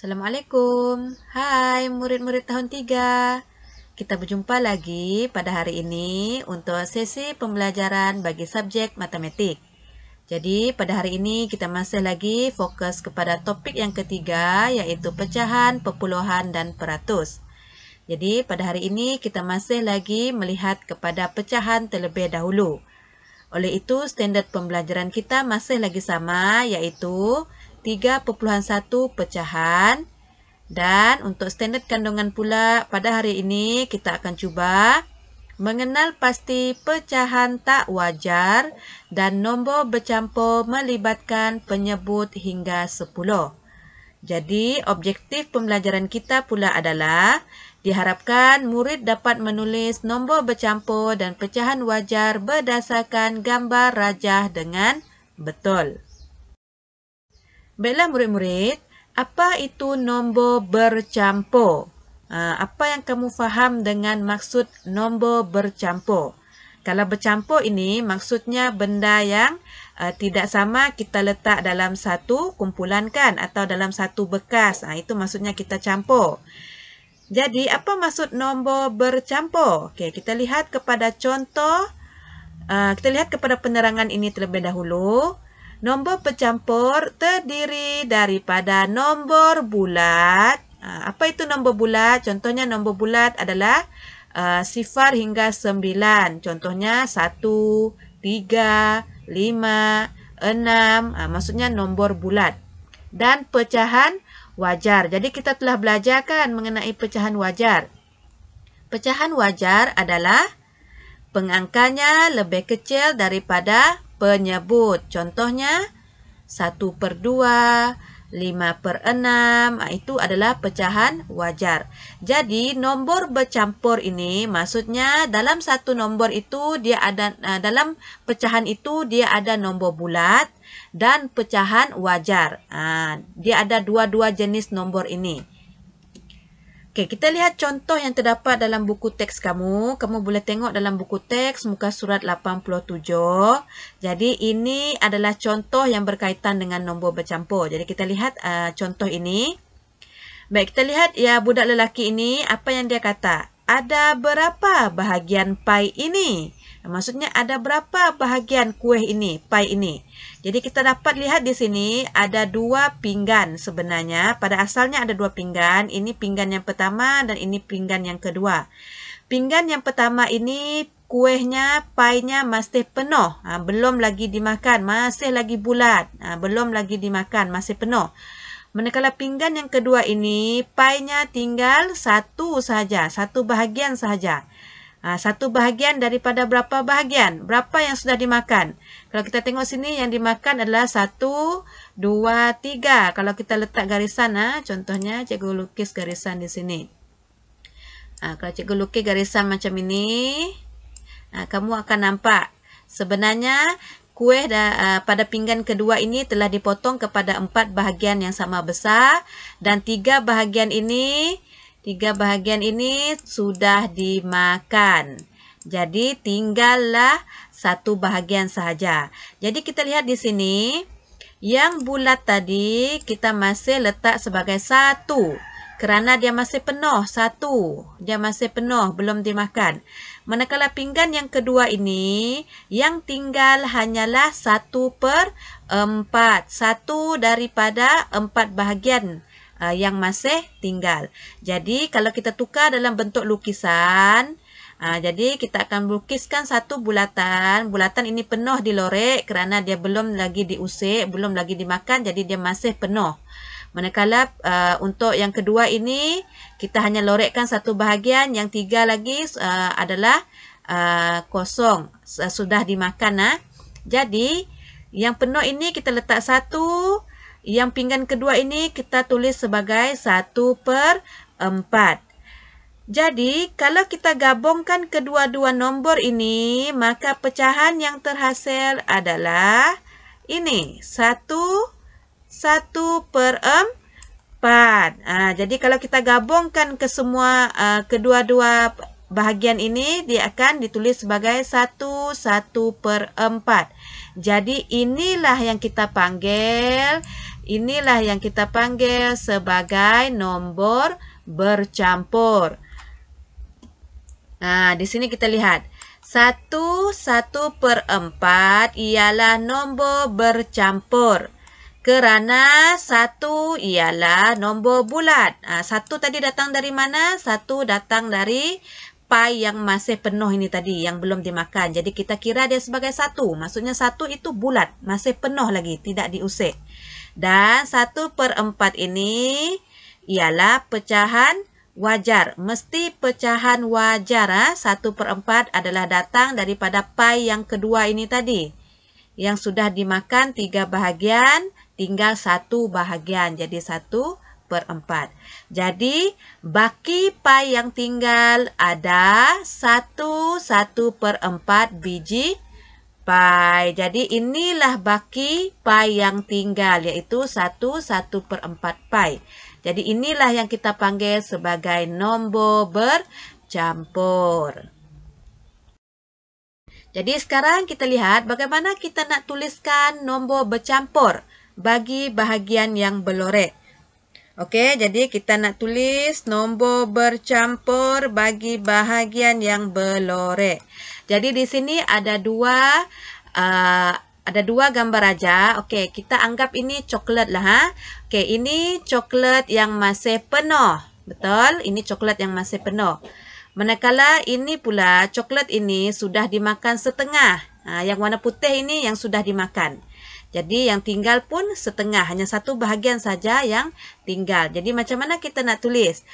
Assalamualaikum. Hai murid-murid tahun 3. Kita berjumpa lagi pada hari ini untuk sesi pembelajaran bagi subjek matematik. Jadi pada hari ini kita masih lagi fokus kepada topik yang ketiga iaitu pecahan, perpuluhan dan peratus. Jadi pada hari ini kita masih lagi melihat kepada pecahan terlebih dahulu. Oleh itu standard pembelajaran kita masih lagi sama iaitu 3.1 pecahan dan untuk standard kandungan pula pada hari ini kita akan cuba mengenal pasti pecahan tak wajar dan nombor bercampur melibatkan penyebut hingga 10. Jadi objektif pembelajaran kita pula adalah diharapkan murid dapat menulis nombor bercampur dan pecahan wajar berdasarkan gambar rajah dengan betul. Baiklah murid-murid, apa itu nombor bercampur? Ah, apa yang kamu faham dengan maksud nombor bercampur? Kalau bercampur ini maksudnya benda yang uh, tidak sama kita letak dalam satu kumpulan kan atau dalam satu bekas. Ha, itu maksudnya kita campur. Jadi apa maksud nombor bercampur? Okay, kita lihat kepada contoh, uh, kita lihat kepada penerangan ini terlebih dahulu. Nombor pencampur terdiri daripada nombor bulat. Ah, apa itu nombor bulat? Contohnya nombor bulat adalah uh, sifar hingga sembilan. Contohnya satu, tiga, lima, enam. Ah, maksudnya nombor bulat. Dan pecahan wajar. Jadi kita telah belajar kan mengenai pecahan wajar. Pecahan wajar adalah pengangkanya lebih kecil daripada penyebut. Contohnya, 1 per 2, 5 per 6, ah, itu adalah pecahan wajar. Jadi, nombor bercampur ini maksudnya dalam satu nombor itu, dia ada ah, dalam pecahan itu dia ada nombor bulat dan pecahan wajar. Ah, dia ada dua-dua jenis nombor ini. Okey, kita lihat contoh yang terdapat dalam buku teks kamu. Kamu boleh tengok dalam buku teks muka surat 87. Jadi, ini adalah contoh yang berkaitan dengan nombor bercampur. Jadi, kita lihat uh, contoh ini. Baik, kita lihat ya budak lelaki ini apa yang dia kata ada berapa bahagian pai ini? Maksudnya ada berapa bahagian kue ini, pai ini? Jadi kita dapat lihat di sini ada dua pinggan sebenarnya. Pada asalnya ada dua pinggan. Ini pinggan yang pertama dan ini pinggan yang kedua. Pinggan yang pertama ini kuehnya, painya masih penuh. Ha, belum lagi dimakan, masih lagi bulat. Ha, belum lagi dimakan, masih penuh. Manakala pinggan yang kedua ini, pi-nya tinggal satu sahaja. Satu bahagian sahaja. Ha, satu bahagian daripada berapa bahagian? Berapa yang sudah dimakan? Kalau kita tengok sini, yang dimakan adalah satu, dua, tiga. Kalau kita letak garisan, ha, contohnya cikgu lukis garisan di sini. Ha, kalau cikgu lukis garisan macam ini, kamu akan nampak. Sebenarnya kuih da, uh, eh, pada pinggan kedua ini telah dipotong kepada empat bahagian yang sama besar dan tiga bahagian ini tiga bahagian ini sudah dimakan. Jadi tinggallah satu bahagian sahaja. Jadi kita lihat di sini yang bulat tadi kita masih letak sebagai satu kerana dia masih penuh satu dia masih penuh belum dimakan. Manakala pinggan yang kedua ini, yang tinggal hanyalah 1 per 4. 1 daripada 4 bahagian uh, yang masih tinggal. Jadi, kalau kita tukar dalam bentuk lukisan, uh, jadi kita akan lukiskan satu bulatan. Bulatan ini penuh dilorek kerana dia belum lagi diusik, belum lagi dimakan, jadi dia masih penuh. Manakala uh, untuk yang kedua ini, kita hanya lorekkan satu bahagian. Yang tiga lagi uh, adalah uh, kosong. Sudah dimakan. Ha? Jadi, yang penuh ini kita letak satu. Yang pinggan kedua ini kita tulis sebagai satu per empat. Jadi, kalau kita gabungkan kedua-dua nombor ini, maka pecahan yang terhasil adalah ini. 1 1 per 4. Ha, jadi kalau kita gabungkan ke semua uh, kedua-dua bahagian ini, dia akan ditulis sebagai 1, 1 per 4. Jadi inilah yang kita panggil, inilah yang kita panggil sebagai nombor bercampur. Ha, di sini kita lihat. 1, 1 per 4 ialah nombor bercampur. Kerana satu ialah nombor bulat. Ha, satu tadi datang dari mana? Satu datang dari pai yang masih penuh ini tadi, yang belum dimakan. Jadi kita kira dia sebagai satu. Maksudnya satu itu bulat, masih penuh lagi, tidak diusik. Dan satu per empat ini ialah pecahan wajar. Mesti pecahan wajar. Ah, satu per empat adalah datang daripada pai yang kedua ini tadi. Yang sudah dimakan tiga bahagian tinggal satu bahagian jadi satu per empat. Jadi baki pai yang tinggal ada satu satu per empat biji pai. Jadi inilah baki pai yang tinggal yaitu satu satu per empat pai. Jadi inilah yang kita panggil sebagai nombor bercampur. Jadi sekarang kita lihat bagaimana kita nak tuliskan nombor bercampur bagi bahagian yang berloret. Okey, jadi kita nak tulis nombor bercampur bagi bahagian yang berloret. Jadi di sini ada dua uh, ada dua gambar aja. Okey, kita anggap ini coklat lah ha. Okey, ini coklat yang masih penuh. Betul? Ini coklat yang masih penuh. Manakala ini pula coklat ini sudah dimakan setengah. Ha, yang warna putih ini yang sudah dimakan. Jadi yang tinggal pun setengah, hanya satu bahagian saja yang tinggal. Jadi macam mana kita nak tulis?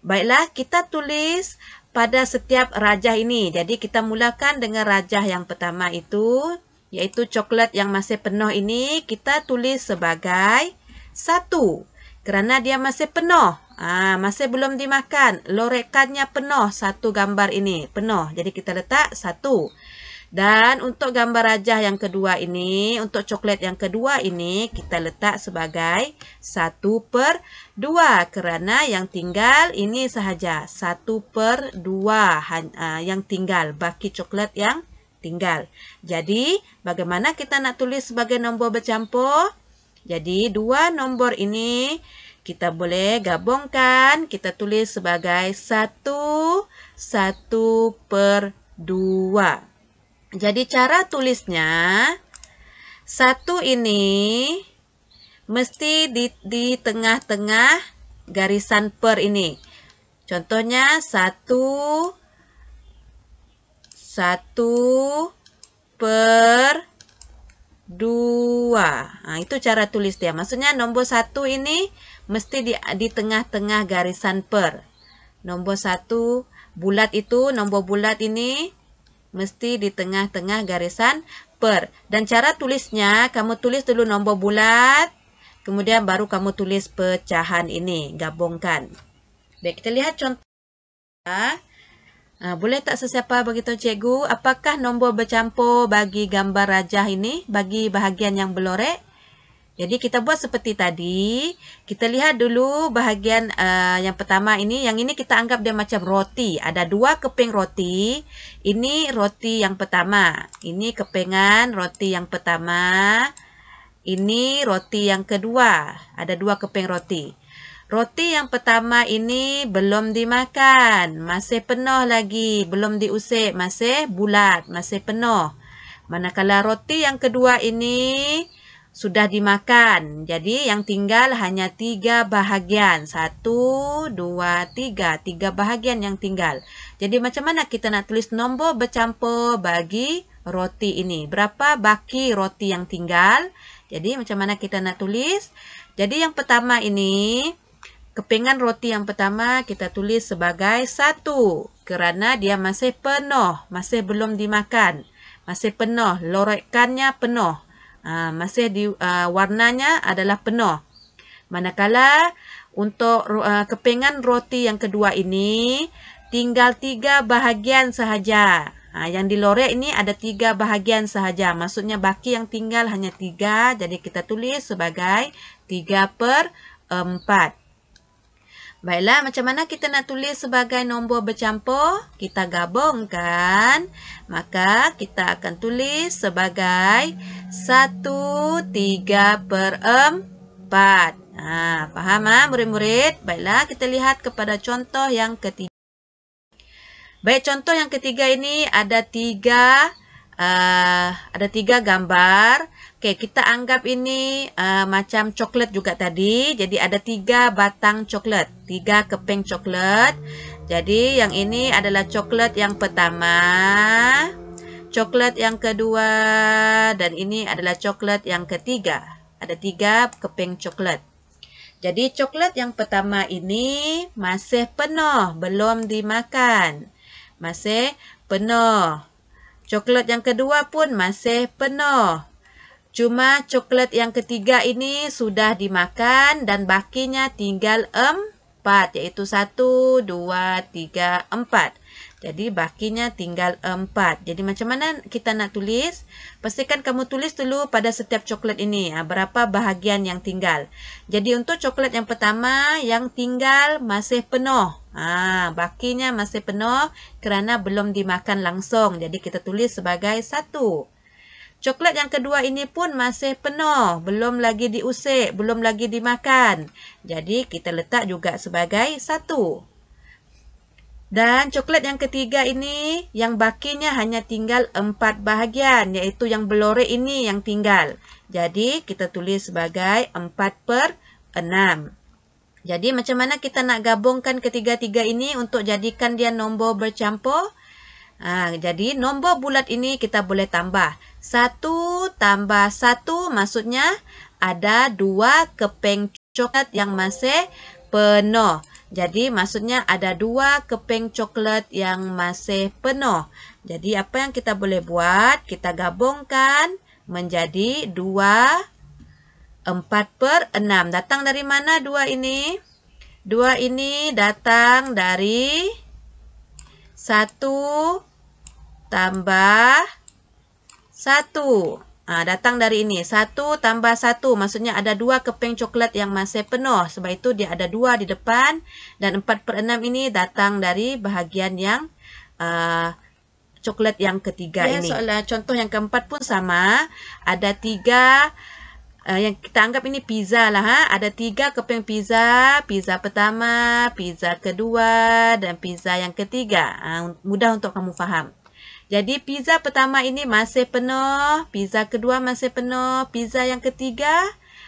Baiklah, kita tulis pada setiap rajah ini. Jadi kita mulakan dengan rajah yang pertama itu, yaitu coklat yang masih penuh ini, kita tulis sebagai satu. Kerana dia masih penuh, ah masih belum dimakan, lorekannya penuh satu gambar ini, penuh. Jadi kita letak satu. Dan untuk gambar rajah yang kedua ini, untuk coklat yang kedua ini, kita letak sebagai 1 per 2. Kerana yang tinggal ini sahaja, 1 per 2 ah, yang tinggal, baki coklat yang tinggal. Jadi, bagaimana kita nak tulis sebagai nombor bercampur? Jadi, dua nombor ini kita boleh gabungkan, kita tulis sebagai 1, 1 per 2. Jadi cara tulisnya satu ini mesti di, di tengah-tengah garisan per ini. Contohnya satu satu per dua. Nah, itu cara tulis dia. Maksudnya nomor satu ini mesti di di tengah-tengah garisan per. Nomor satu bulat itu nomor bulat ini mesti di tengah-tengah garisan per. Dan cara tulisnya, kamu tulis dulu nombor bulat, kemudian baru kamu tulis pecahan ini, gabungkan. Baik, kita lihat contoh. Ha, boleh tak sesiapa beritahu cikgu, apakah nombor bercampur bagi gambar rajah ini, bagi bahagian yang belorek? Jadi kita buat seperti tadi. Kita lihat dulu bahagian uh, yang pertama ini. Yang ini kita anggap dia macam roti. Ada dua keping roti. Ini roti yang pertama. Ini kepingan roti yang pertama. Ini roti yang kedua. Ada dua keping roti. Roti yang pertama ini belum dimakan. Masih penuh lagi. Belum diusik. Masih bulat. Masih penuh. Manakala roti yang kedua ini sudah dimakan. Jadi yang tinggal hanya tiga bahagian. Satu, dua, tiga. Tiga bahagian yang tinggal. Jadi macam mana kita nak tulis nombor bercampur bagi roti ini? Berapa baki roti yang tinggal? Jadi macam mana kita nak tulis? Jadi yang pertama ini, kepingan roti yang pertama kita tulis sebagai satu. Kerana dia masih penuh, masih belum dimakan. Masih penuh, lorekannya penuh. Ah, masih di uh, warnanya adalah penuh. Manakala untuk uh, kepingan roti yang kedua ini tinggal tiga bahagian sahaja. Ha, yang di lorek ini ada tiga bahagian sahaja. Maksudnya baki yang tinggal hanya tiga. Jadi kita tulis sebagai tiga per empat. Baiklah, macam mana kita nak tulis sebagai nombor bercampur? Kita gabungkan. Maka, kita akan tulis sebagai 1, 3 per 4. Ha, faham, ah, murid-murid? Ha, Baiklah, kita lihat kepada contoh yang ketiga. Baik, contoh yang ketiga ini ada 3 per uh, ada tiga gambar. Oke, okay, kita anggap ini uh, macam coklat juga tadi. Jadi ada tiga batang coklat, tiga keping coklat. Jadi yang ini adalah coklat yang pertama, coklat yang kedua, dan ini adalah coklat yang ketiga. Ada tiga keping coklat. Jadi coklat yang pertama ini masih penuh, belum dimakan. Masih penuh. Coklat yang kedua pun masih penuh. Cuma coklat yang ketiga ini sudah dimakan dan bakinya tinggal empat. Iaitu satu, dua, tiga, empat. Jadi bakinya tinggal empat. Jadi macam mana kita nak tulis? Pastikan kamu tulis dulu pada setiap coklat ini. Ha, berapa bahagian yang tinggal. Jadi untuk coklat yang pertama yang tinggal masih penuh. Ah, bakinya masih penuh kerana belum dimakan langsung. Jadi kita tulis sebagai satu. Coklat yang kedua ini pun masih penuh. Belum lagi diusik. Belum lagi dimakan. Jadi kita letak juga sebagai satu. Dan coklat yang ketiga ini yang bakinya hanya tinggal empat bahagian. yaitu yang belore ini yang tinggal. Jadi kita tulis sebagai empat per enam. Jadi macam mana kita nak gabungkan ketiga-tiga ini untuk jadikan dia nombor bercampur? Ha, jadi nombor bulat ini kita boleh tambah. Satu tambah satu maksudnya ada dua keping coklat yang masih penuh. Jadi maksudnya ada dua keping coklat yang masih penuh. Jadi apa yang kita boleh buat? Kita gabungkan menjadi dua keping 4 per 6. Datang dari mana dua ini? Dua ini datang dari 1 tambah 1. Nah, datang dari ini. Satu tambah satu. Maksudnya ada dua keping coklat yang masih penuh. Sebab itu dia ada dua di depan. Dan empat per enam ini datang dari bahagian yang uh, coklat yang ketiga ya, ini. soalnya contoh yang keempat pun sama. Ada tiga Ah, yang kita anggap ini pizza lah ha ada tiga keping pizza pizza pertama pizza kedua dan pizza yang ketiga ha, mudah untuk kamu faham jadi pizza pertama ini masih penuh pizza kedua masih penuh pizza yang ketiga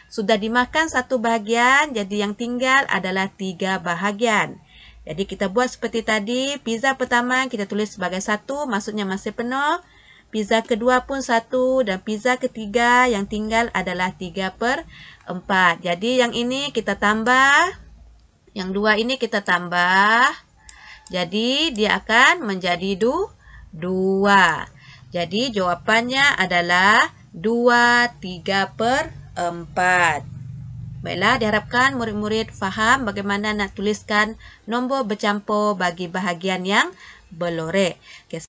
sudah dimakan satu bahagian jadi yang tinggal adalah tiga bahagian jadi kita buat seperti tadi pizza pertama kita tulis sebagai satu maksudnya masih penuh Pizza kedua pun satu dan pizza ketiga yang tinggal adalah 3 per 4. Jadi yang ini kita tambah. Yang dua ini kita tambah. Jadi dia akan menjadi 2. Jadi jawapannya adalah 2, 3 per 4. Baiklah, diharapkan murid-murid faham bagaimana nak tuliskan nombor bercampur bagi bahagian yang berlore. Okay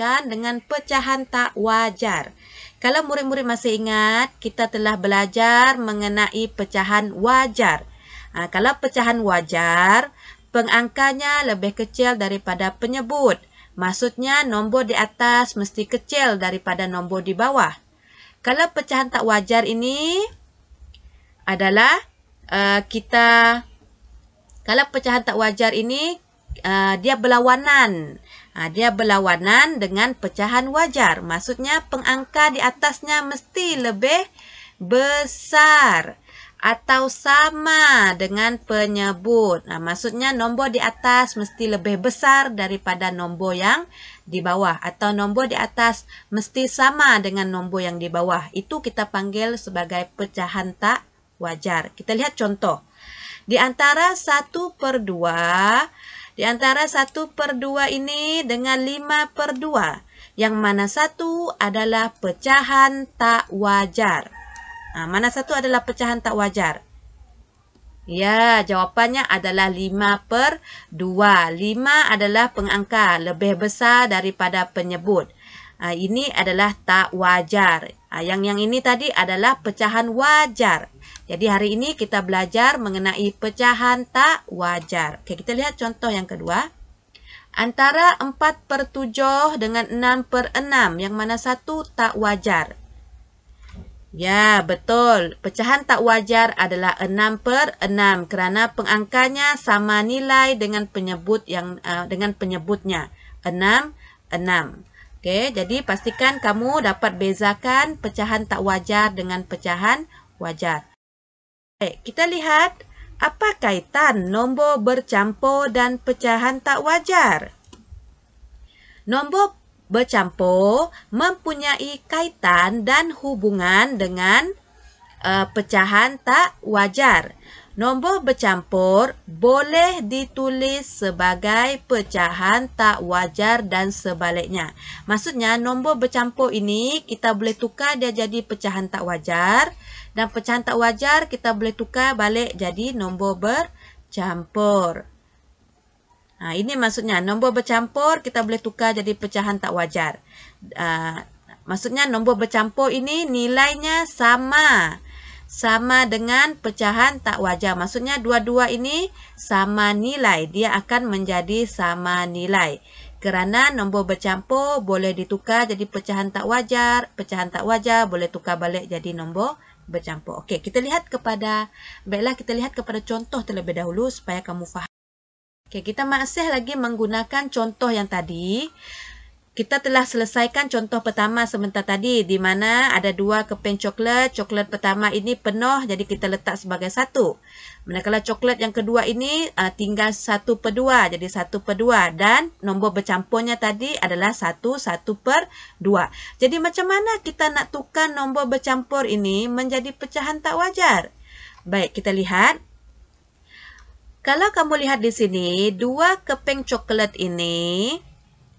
dikaitkan dengan pecahan tak wajar. Kalau murid-murid masih ingat, kita telah belajar mengenai pecahan wajar. Ha, kalau pecahan wajar, pengangkanya lebih kecil daripada penyebut. Maksudnya, nombor di atas mesti kecil daripada nombor di bawah. Kalau pecahan tak wajar ini adalah uh, kita... Kalau pecahan tak wajar ini, uh, dia berlawanan. Ha, dia berlawanan dengan pecahan wajar. Maksudnya pengangka di atasnya mesti lebih besar atau sama dengan penyebut. Ha, maksudnya nombor di atas mesti lebih besar daripada nombor yang di bawah. Atau nombor di atas mesti sama dengan nombor yang di bawah. Itu kita panggil sebagai pecahan tak wajar. Kita lihat contoh. Di antara 1 per 2... Di antara 1 per 2 ini dengan 5 per 2. Yang mana satu adalah pecahan tak wajar. Ha, mana satu adalah pecahan tak wajar? Ya, jawapannya adalah 5 per 2. 5 adalah pengangkar lebih besar daripada penyebut. Ha, ini adalah tak wajar. Ha, yang yang ini tadi adalah pecahan wajar. Jadi hari ini kita belajar mengenai pecahan tak wajar. Oke, kita lihat contoh yang kedua. Antara 4 per 7 dengan 6 per 6, yang mana satu tak wajar. Ya, betul. Pecahan tak wajar adalah 6 per 6 kerana pengangkanya sama nilai dengan penyebut yang uh, dengan penyebutnya. 6 6. Oke, jadi pastikan kamu dapat bezakan pecahan tak wajar dengan pecahan wajar. Baik, eh, kita lihat apa kaitan nombor bercampur dan pecahan tak wajar. Nombor bercampur mempunyai kaitan dan hubungan dengan uh, pecahan tak wajar. Nombor bercampur boleh ditulis sebagai pecahan tak wajar dan sebaliknya. Maksudnya nombor bercampur ini kita boleh tukar dia jadi pecahan tak wajar dan pecahan tak wajar kita boleh tukar balik jadi nombor bercampur. Ha, ini maksudnya nombor bercampur kita boleh tukar jadi pecahan tak wajar. Uh, maksudnya nombor bercampur ini nilainya sama. Sama sama dengan pecahan tak wajar. Maksudnya dua-dua ini sama nilai. Dia akan menjadi sama nilai. Kerana nombor bercampur boleh ditukar jadi pecahan tak wajar. Pecahan tak wajar boleh tukar balik jadi nombor bercampur. Okey, kita lihat kepada baiklah kita lihat kepada contoh terlebih dahulu supaya kamu faham. Okey, kita masih lagi menggunakan contoh yang tadi kita telah selesaikan contoh pertama sebentar tadi di mana ada dua keping coklat. Coklat pertama ini penuh jadi kita letak sebagai satu. Manakala coklat yang kedua ini uh, tinggal satu per dua jadi satu per dua. Dan nombor bercampurnya tadi adalah satu, satu per dua. Jadi macam mana kita nak tukar nombor bercampur ini menjadi pecahan tak wajar? Baik, kita lihat. Kalau kamu lihat di sini, dua keping coklat ini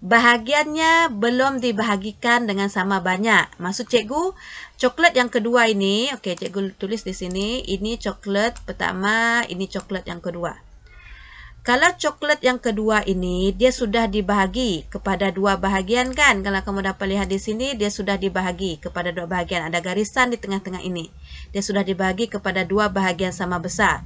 bahagiannya belum dibahagikan dengan sama banyak. Maksud cikgu, coklat yang kedua ini, okey cikgu tulis di sini, ini coklat pertama, ini coklat yang kedua. Kalau coklat yang kedua ini, dia sudah dibahagi kepada dua bahagian kan? Kalau kamu dapat lihat di sini, dia sudah dibahagi kepada dua bahagian. Ada garisan di tengah-tengah ini. Dia sudah dibahagi kepada dua bahagian sama besar.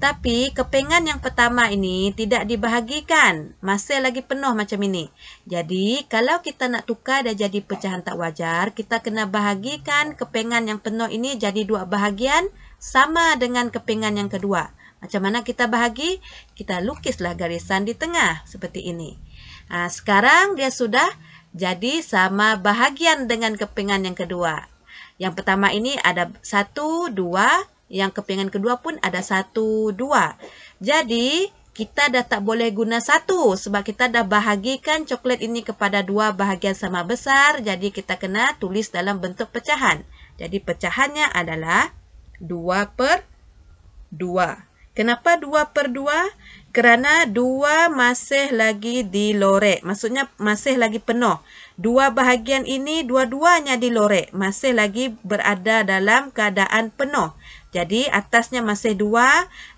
Tapi kepingan yang pertama ini tidak dibahagikan. Masih lagi penuh macam ini. Jadi kalau kita nak tukar dia jadi pecahan tak wajar, kita kena bahagikan kepingan yang penuh ini jadi dua bahagian sama dengan kepingan yang kedua. Macam mana kita bahagi? Kita lukislah garisan di tengah seperti ini. Ha, sekarang dia sudah jadi sama bahagian dengan kepingan yang kedua. Yang pertama ini ada satu, dua, yang kepingan kedua pun ada satu, dua. Jadi, kita dah tak boleh guna satu sebab kita dah bahagikan coklat ini kepada dua bahagian sama besar. Jadi, kita kena tulis dalam bentuk pecahan. Jadi, pecahannya adalah dua per dua. Kenapa dua per dua? Kerana dua masih lagi dilorek. Maksudnya, masih lagi penuh. Dua bahagian ini, dua-duanya dilorek. Masih lagi berada dalam keadaan penuh. Jadi atasnya masih 2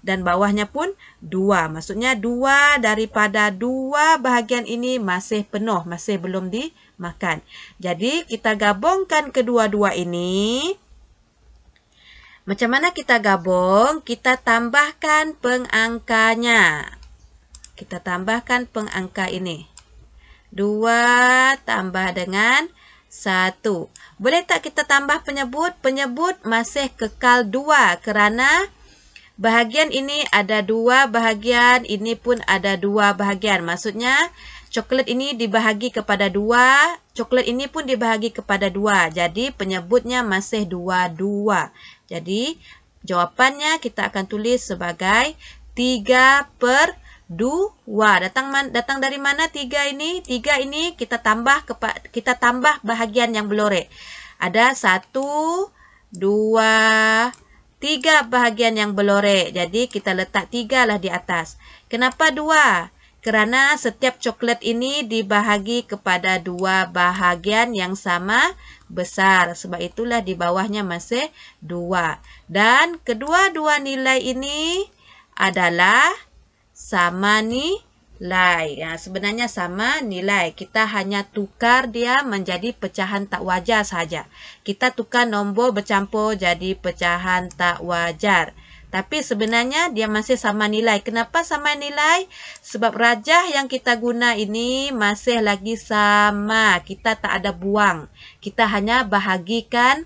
dan bawahnya pun 2. Maksudnya 2 daripada 2 bahagian ini masih penuh, masih belum dimakan. Jadi kita gabungkan kedua-dua ini. Macam mana kita gabung? Kita tambahkan pengangkanya. Kita tambahkan pengangka ini. 2 tambah dengan 1. Boleh tak kita tambah penyebut? Penyebut masih kekal dua kerana bahagian ini ada dua bahagian, ini pun ada dua bahagian. Maksudnya, coklat ini dibahagi kepada dua, coklat ini pun dibahagi kepada dua. Jadi, penyebutnya masih dua-dua. Jadi, jawapannya kita akan tulis sebagai 3 per 2 do datang man, datang dari mana tiga ini tiga ini kita tambah kepa, kita tambah bahagian yang belore ada satu dua tiga bahagian yang belore jadi kita letak tiga lah di atas kenapa dua kerana setiap coklat ini dibahagi kepada dua bahagian yang sama besar. Sebab itulah di bawahnya masih dua. Dan kedua-dua nilai ini adalah sama ni nilai. Ya, sebenarnya sama nilai. Kita hanya tukar dia menjadi pecahan tak wajar saja. Kita tukar nombor bercampur jadi pecahan tak wajar. Tapi sebenarnya dia masih sama nilai. Kenapa sama nilai? Sebab rajah yang kita guna ini masih lagi sama. Kita tak ada buang. Kita hanya bahagikan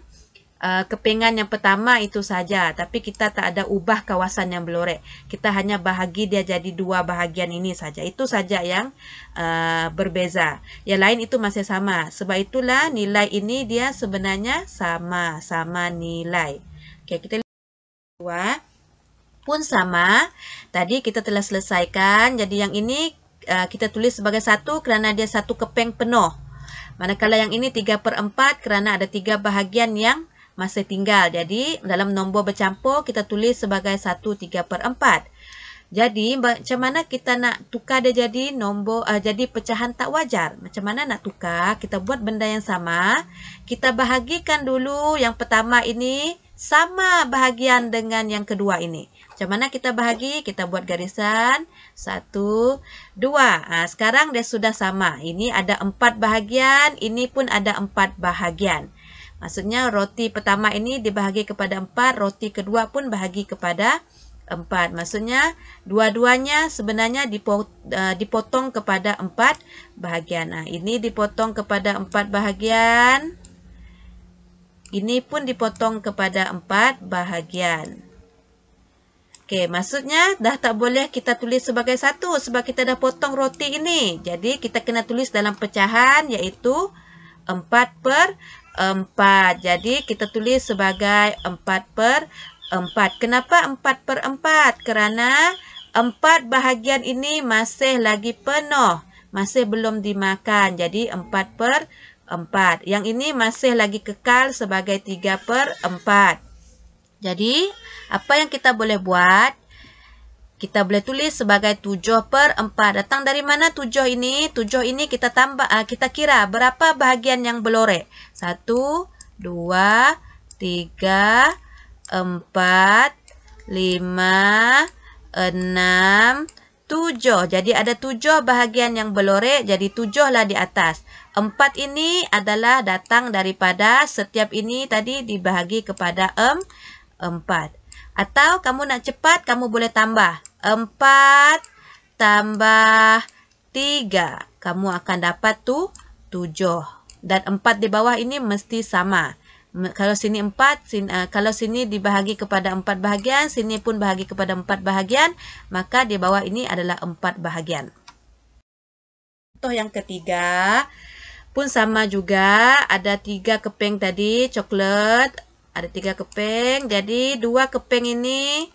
uh, kepingan yang pertama itu saja tapi kita tak ada ubah kawasan yang belorek kita hanya bahagi dia jadi dua bahagian ini saja itu saja yang uh, berbeza yang lain itu masih sama sebab itulah nilai ini dia sebenarnya sama sama nilai okey kita lihat dua pun sama tadi kita telah selesaikan jadi yang ini uh, kita tulis sebagai satu kerana dia satu keping penuh Manakala yang ini 3 per 4 kerana ada 3 bahagian yang masa tinggal. Jadi dalam nombor bercampur kita tulis sebagai 1 tiga per 4. Jadi macam mana kita nak tukar dia jadi nombor uh, jadi pecahan tak wajar? Macam mana nak tukar? Kita buat benda yang sama. Kita bahagikan dulu yang pertama ini sama bahagian dengan yang kedua ini. Macam mana kita bahagi? Kita buat garisan. Satu, dua. Ha, sekarang dia sudah sama. Ini ada empat bahagian. Ini pun ada empat bahagian. Maksudnya roti pertama ini dibahagi kepada empat, roti kedua pun bahagi kepada empat. Maksudnya dua-duanya sebenarnya eh, dipotong kepada empat bahagian. Nah, ini dipotong kepada empat bahagian. Ini pun dipotong kepada empat bahagian. Okey, maksudnya dah tak boleh kita tulis sebagai satu sebab kita dah potong roti ini. Jadi, kita kena tulis dalam pecahan iaitu 4 per 4. Jadi kita tulis sebagai 4 per 4. Kenapa 4 per 4? Kerana 4 bahagian ini masih lagi penuh. Masih belum dimakan. Jadi 4 per 4. Yang ini masih lagi kekal sebagai 3 per 4. Jadi apa yang kita boleh buat? kita boleh tulis sebagai 7 per 4. Datang dari mana 7 ini? 7 ini kita tambah ah, kita kira berapa bahagian yang belore? 1 2 3 4 5 6 7 7. Jadi ada 7 bahagian yang belorek. Jadi 7 lah di atas. 4 ini adalah datang daripada setiap ini tadi dibahagi kepada 4. Atau kamu nak cepat, kamu boleh tambah. 4 tambah 3. Kamu akan dapat tu 7. Dan 4 di bawah ini mesti sama. Kalau sini 4, sini, uh, eh, kalau sini dibahagi kepada 4 bahagian, sini pun bahagi kepada 4 bahagian, maka di bawah ini adalah 4 bahagian. Contoh yang ketiga pun sama juga. Ada 3 keping tadi coklat. Ada 3 keping. Jadi 2 keping ini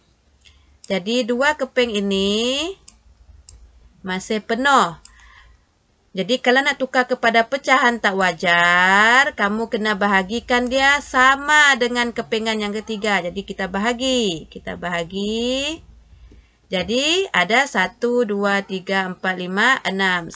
jadi dua keping ini masih penuh. Jadi kalau nak tukar kepada pecahan tak wajar, kamu kena bahagikan dia sama dengan kepingan yang ketiga. Jadi kita bahagi, kita bahagi. Jadi ada 1 2 3 4 5 6 1 2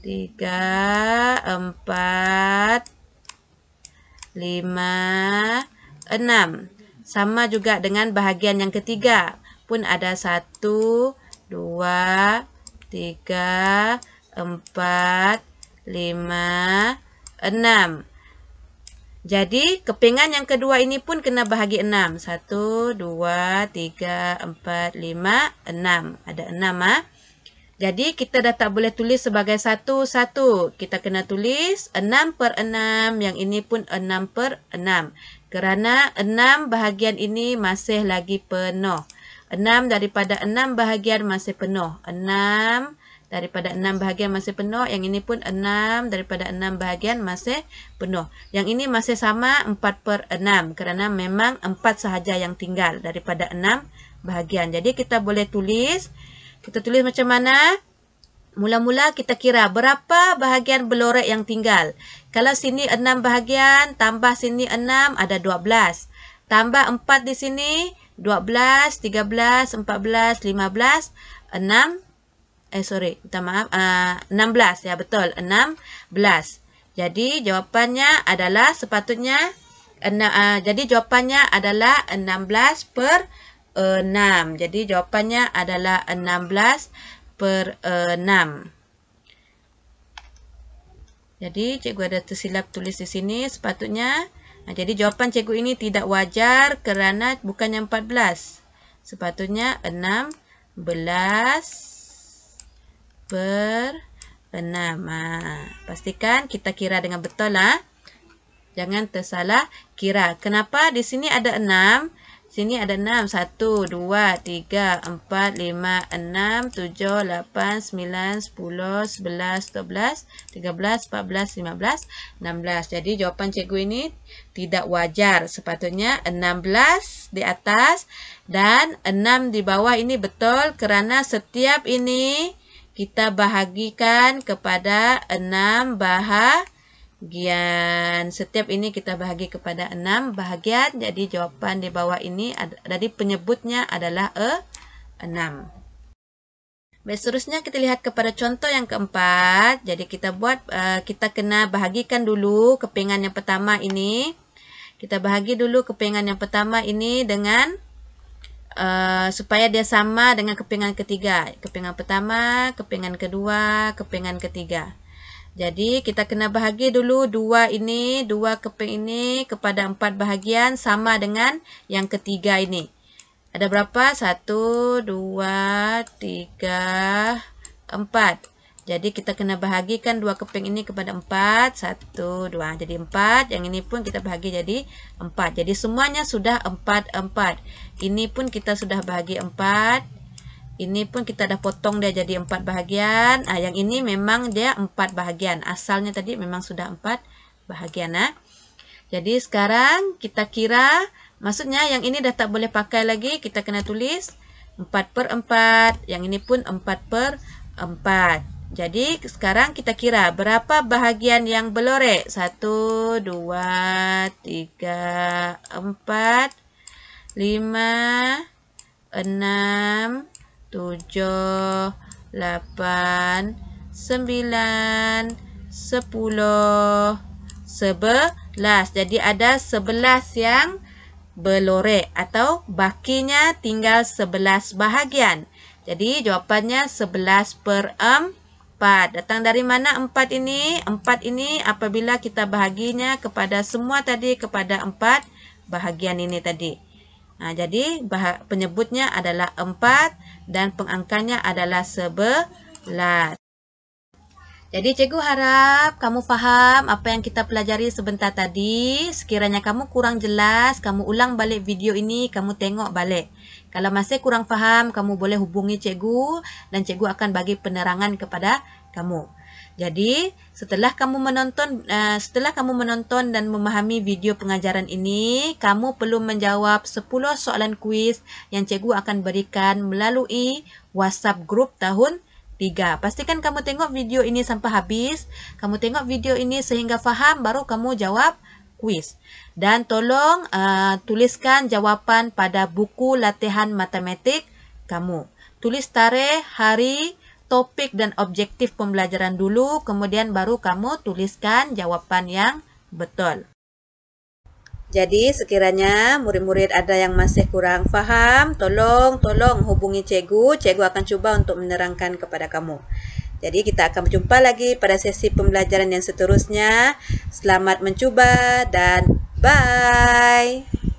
3 4 5 6 sama juga dengan bahagian yang ketiga pun ada satu dua tiga empat lima enam. Jadi kepingan yang kedua ini pun kena bahagi enam satu dua tiga empat lima enam Ada enam ah. Jadi kita dah tak boleh tulis sebagai satu satu Kita kena tulis enam per enam Yang ini pun enam per enam kerana enam bahagian ini masih lagi penuh. Enam daripada enam bahagian masih penuh. Enam daripada enam bahagian masih penuh. Yang ini pun enam daripada enam bahagian masih penuh. Yang ini masih sama empat per enam kerana memang empat sahaja yang tinggal daripada enam bahagian. Jadi kita boleh tulis. Kita tulis macam mana? Mula-mula kita kira berapa bahagian belorek yang tinggal. Kalau sini 6 bahagian, tambah sini 6, ada 12. Tambah 4 di sini, 12, 13, 14, 15, 6. Eh, sorry, minta maaf. Uh, ah, 16, ya betul. 16. Jadi, jawapannya adalah sepatutnya... Enam, uh, jadi, jawapannya adalah 16 per 6. Eh, jadi, jawapannya adalah 16 per per eh, enam. Jadi cikgu ada tersilap tulis di sini sepatutnya. Ha, jadi jawapan cikgu ini tidak wajar kerana bukannya 14. Sepatutnya 16 per 6. Ha, pastikan kita kira dengan betul. Ha. Jangan tersalah kira. Kenapa di sini ada Sini ada 6. 1, 2, 3, 4, 5, 6, 7, 8, 9, 10, 11, 12, 13, 14, 15, 16. Jadi jawapan cikgu ini tidak wajar. Sepatutnya 16 di atas dan 6 di bawah ini betul kerana setiap ini kita bahagikan kepada 6 bahagian bahagian. Setiap ini kita bahagi kepada enam bahagian. Jadi jawapan di bawah ini dari penyebutnya adalah e enam. Baik, seterusnya kita lihat kepada contoh yang keempat. Jadi kita buat e, kita kena bahagikan dulu kepingan yang pertama ini. Kita bahagi dulu kepingan yang pertama ini dengan Uh, supaya dia sama dengan kepingan ketiga. Kepingan pertama, kepingan kedua, kepingan ketiga. Jadi kita kena bahagi dulu dua ini, dua keping ini kepada empat bahagian sama dengan yang ketiga ini. Ada berapa? Satu, dua, tiga, empat. Jadi kita kena bahagikan dua keping ini kepada empat. Satu, dua, Jadi empat. Yang ini pun kita bahagi jadi empat. Jadi semuanya sudah empat empat. Ini pun kita sudah bahagi empat. Ini pun kita dah potong dia jadi empat bahagian. Ah, yang ini memang dia empat bahagian. Asalnya tadi memang sudah empat bahagian. Ha? Jadi sekarang kita kira. Maksudnya yang ini dah tak boleh pakai lagi. Kita kena tulis empat per empat. Yang ini pun empat per empat. Jadi sekarang kita kira berapa bahagian yang belorek. Satu, dua, tiga, empat, lima, enam, enam tujuh, lapan, sembilan, sepuluh, sebelas. Jadi ada sebelas yang belore atau bakinya tinggal sebelas bahagian. Jadi jawapannya sebelas per empat. Datang dari mana empat ini? Empat ini apabila kita bahaginya kepada semua tadi kepada empat bahagian ini tadi. Ha, jadi penyebutnya adalah 4 dan pengangkanya adalah 11. Jadi cikgu harap kamu faham apa yang kita pelajari sebentar tadi. Sekiranya kamu kurang jelas, kamu ulang balik video ini, kamu tengok balik. Kalau masih kurang faham, kamu boleh hubungi cikgu dan cikgu akan bagi penerangan kepada kamu. Jadi, setelah kamu menonton uh, setelah kamu menonton dan memahami video pengajaran ini, kamu perlu menjawab 10 soalan kuis yang cikgu akan berikan melalui WhatsApp group tahun 3. Pastikan kamu tengok video ini sampai habis. Kamu tengok video ini sehingga faham baru kamu jawab kuis. Dan tolong uh, tuliskan jawapan pada buku latihan matematik kamu. Tulis tarikh, hari, hari. topik dan objektif pembelajaran dulu, kemudian baru kamu tuliskan jawaban yang betul. Jadi sekiranya murid-murid ada yang masih kurang faham, tolong, tolong hubungi cikgu. Cikgu akan cuba untuk menerangkan kepada kamu. Jadi kita akan berjumpa lagi pada sesi pembelajaran yang seterusnya. Selamat mencuba dan bye!